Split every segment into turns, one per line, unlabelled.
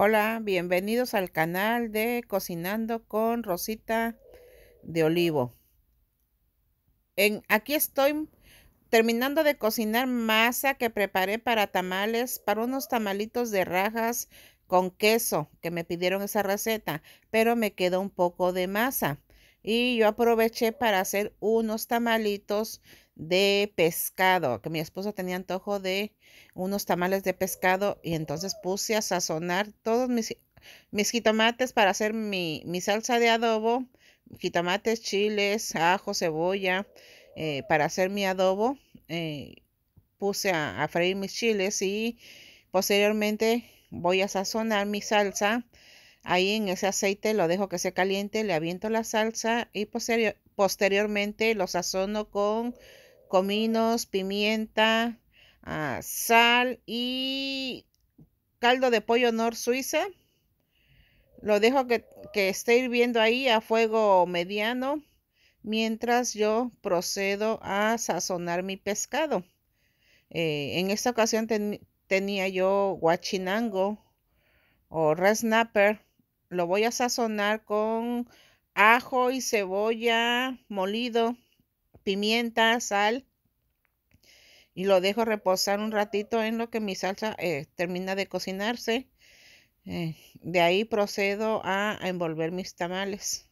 Hola, bienvenidos al canal de Cocinando con Rosita de Olivo. En, aquí estoy terminando de cocinar masa que preparé para tamales, para unos tamalitos de rajas con queso, que me pidieron esa receta, pero me quedó un poco de masa. Y yo aproveché para hacer unos tamalitos de pescado, que mi esposo tenía antojo de unos tamales de pescado y entonces puse a sazonar todos mis, mis jitomates para hacer mi, salsa de adobo, jitomates, chiles, ajo, cebolla, eh, para hacer mi adobo. Eh, puse a, freír mis chiles y posteriormente voy a sazonar mi salsa. Ahí en ese aceite lo dejo que se caliente, le aviento la salsa y posteriormente lo sazono con cominos, pimienta, ah, sal y caldo de pollo nor suiza. Lo dejo que, esté hirviendo ahí a fuego mediano mientras yo procedo a sazonar mi pescado. Eh, en esta ocasión tenía yo guachinango o snapper. Lo voy a sazonar con ajo y cebolla molido pimienta, sal y lo dejo reposar un ratito en lo que mi salsa eh, termina de cocinarse. Eh, de ahí procedo a, envolver mis tamales.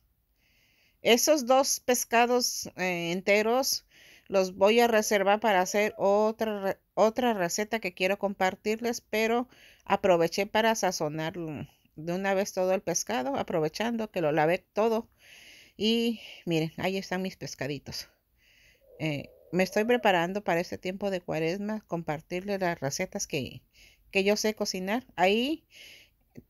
Esos dos pescados eh, enteros los voy a reservar para hacer otra, otra receta que quiero compartirles, pero aproveché para sazonar de una vez todo el pescado, aprovechando que lo lavé todo. Y miren, ahí están mis pescaditos. Eh, me estoy preparando para este tiempo de cuaresma, compartirle las recetas que, yo sé cocinar. Ahí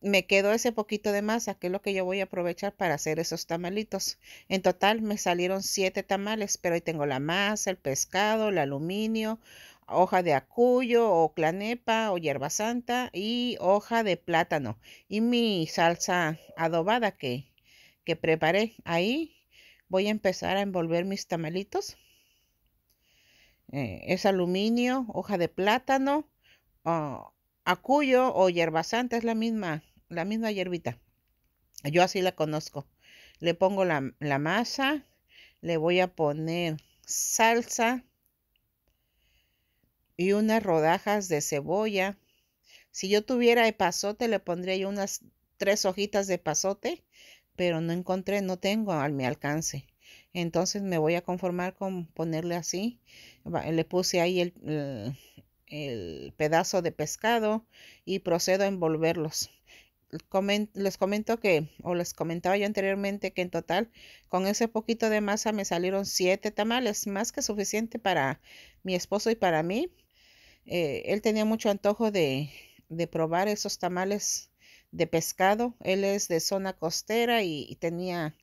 me quedó ese poquito de masa, que es lo que yo voy a aprovechar para hacer esos tamalitos. En total me salieron siete tamales, pero ahí tengo la masa, el pescado, el aluminio, hoja de acuyo o clanepa o hierba santa y hoja de plátano y mi salsa adobada que, que preparé. Ahí voy a empezar a envolver mis tamalitos eh, es aluminio, hoja de plátano, ah, acuyo o hierbasanta, es la misma, la misma hierbita. Yo así la conozco. Le pongo la, masa, le voy a poner salsa y unas rodajas de cebolla. Si yo tuviera epazote, le pondría yo unas tres hojitas de pasote, pero no encontré, no tengo al mi alcance. Entonces me voy a conformar con ponerle así. Le puse ahí el, el, pedazo de pescado y procedo a envolverlos. les comento que, o les comentaba yo anteriormente, que en total con ese poquito de masa me salieron siete tamales, más que suficiente para mi esposo y para mí. Eh, él tenía mucho antojo de, probar esos tamales de pescado. Él es de zona costera y tenía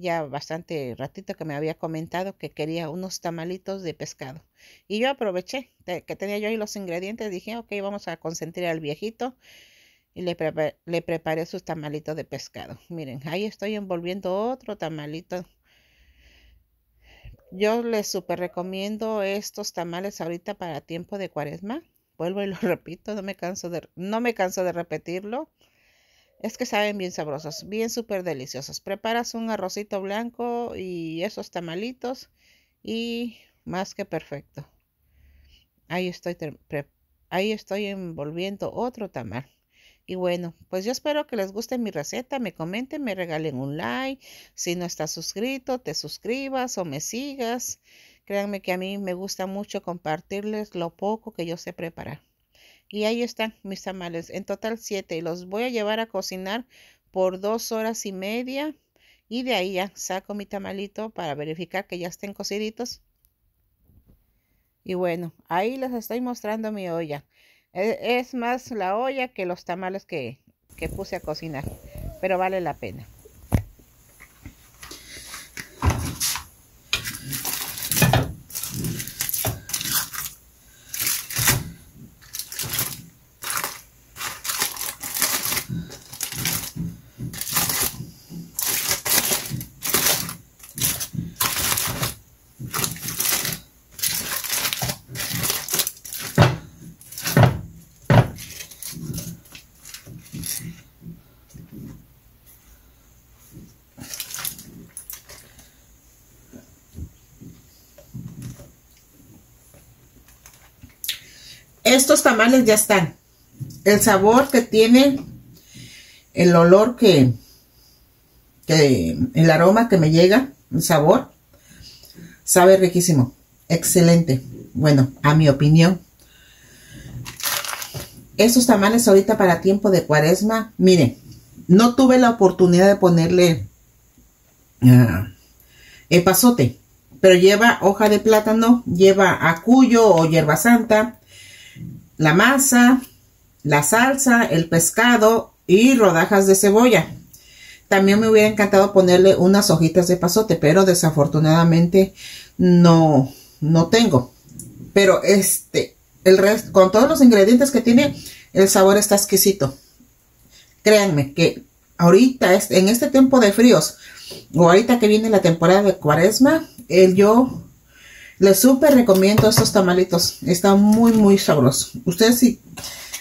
ya bastante ratito que me había comentado que quería unos tamalitos de pescado. Y yo aproveché que tenía yo ahí los ingredientes, dije, ok, vamos a consentir al viejito y le, preparé sus tamalitos de pescado. Miren, ahí estoy envolviendo otro tamalito. Yo les super recomiendo estos tamales ahorita para tiempo de cuaresma. Vuelvo y lo repito, no me canso de, no me canso de repetirlo. Es que saben bien sabrosas, bien súper deliciosos. Preparas un arrocito blanco y esos tamalitos y más que perfecto. Ahí estoy, ahí estoy envolviendo otro tamal. Y bueno, pues yo espero que les guste mi receta, me comenten, me regalen un like. Si no estás suscrito, te suscribas o me sigas. Créanme que a mí me gusta mucho compartirles lo poco que yo sé preparar. Y ahí están mis tamales, en total siete. Y los voy a llevar a cocinar por dos horas y media. Y de ahí ya saco mi tamalito para verificar que ya estén cociditos. Y bueno, ahí les estoy mostrando mi olla. E-, es más la olla que los tamales que, que puse a cocinar. Pero vale la pena. estos tamales ya están. El sabor que tiene, el olor que, que el aroma que me llega, el sabor, sabe riquísimo. Excelente. Bueno, a mi opinión. Estos tamales ahorita para tiempo de cuaresma, miren, no tuve la oportunidad de ponerle el ah, epazote, pero lleva hoja de plátano, lleva acuyo o hierba santa, la masa, la salsa, el pescado y rodajas de cebolla. También me hubiera encantado ponerle unas hojitas de pasote, pero desafortunadamente no, no tengo. Pero este, el resto, con todos los ingredientes que tiene, el sabor está exquisito. Créanme que ahorita, en este tiempo de fríos, o ahorita que viene la temporada de cuaresma, el yo les súper recomiendo estos tamalitos. Están muy, muy sabrosos. Ustedes sí.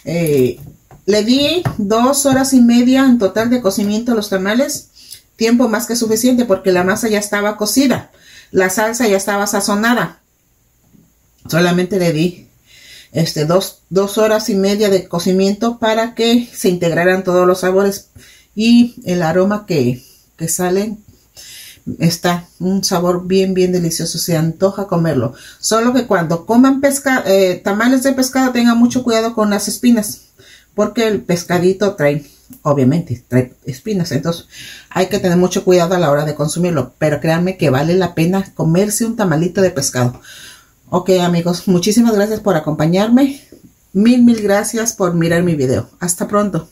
Eh, le di dos horas y media en total de cocimiento a los tamales. Tiempo más que suficiente porque la masa ya estaba cocida. La salsa ya estaba sazonada. Solamente le di este, dos, horas y media de cocimiento para que se integraran todos los sabores y el aroma que, que salen está un sabor bien, bien delicioso. Se antoja comerlo. Solo que cuando coman pesca, eh, tamales de pescado, tengan mucho cuidado con las espinas. Porque el pescadito trae, obviamente, trae espinas. Entonces hay que tener mucho cuidado a la hora de consumirlo. Pero créanme que vale la pena comerse un tamalito de pescado. Ok amigos, muchísimas gracias por acompañarme. Mil, mil gracias por mirar mi video. Hasta pronto.